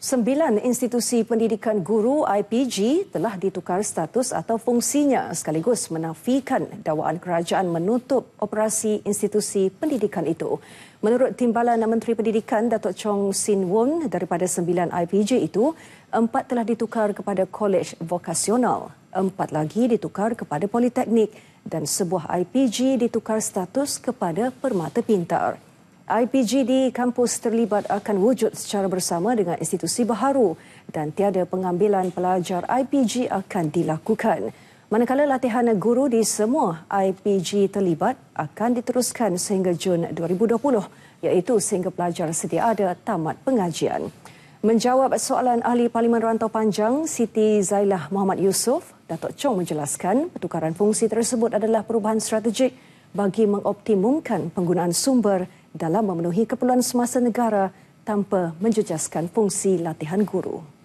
Sembilan institusi pendidikan guru IPG telah ditukar status atau fungsinya sekaligus menafikan dakwaan kerajaan menutup operasi institusi pendidikan itu. Menurut Timbalan Menteri Pendidikan Datuk Chong Sin Wong daripada sembilan IPG itu, empat telah ditukar kepada kolej vokasional, empat lagi ditukar kepada politeknik dan sebuah IPG ditukar status kepada permata pintar. IPG di kampus terlibat akan wujud secara bersama dengan institusi baharu dan tiada pengambilan pelajar IPG akan dilakukan. Manakala latihan guru di semua IPG terlibat akan diteruskan sehingga Jun 2020 iaitu sehingga pelajar sedia ada tamat pengajian. Menjawab soalan Ahli Parlimen Rantau Panjang Siti Zailah Muhammad Yusof, Datuk Chong menjelaskan pertukaran fungsi tersebut adalah perubahan strategik bagi mengoptimumkan penggunaan sumber dalam memenuhi keperluan semasa negara tanpa menjejaskan fungsi latihan guru.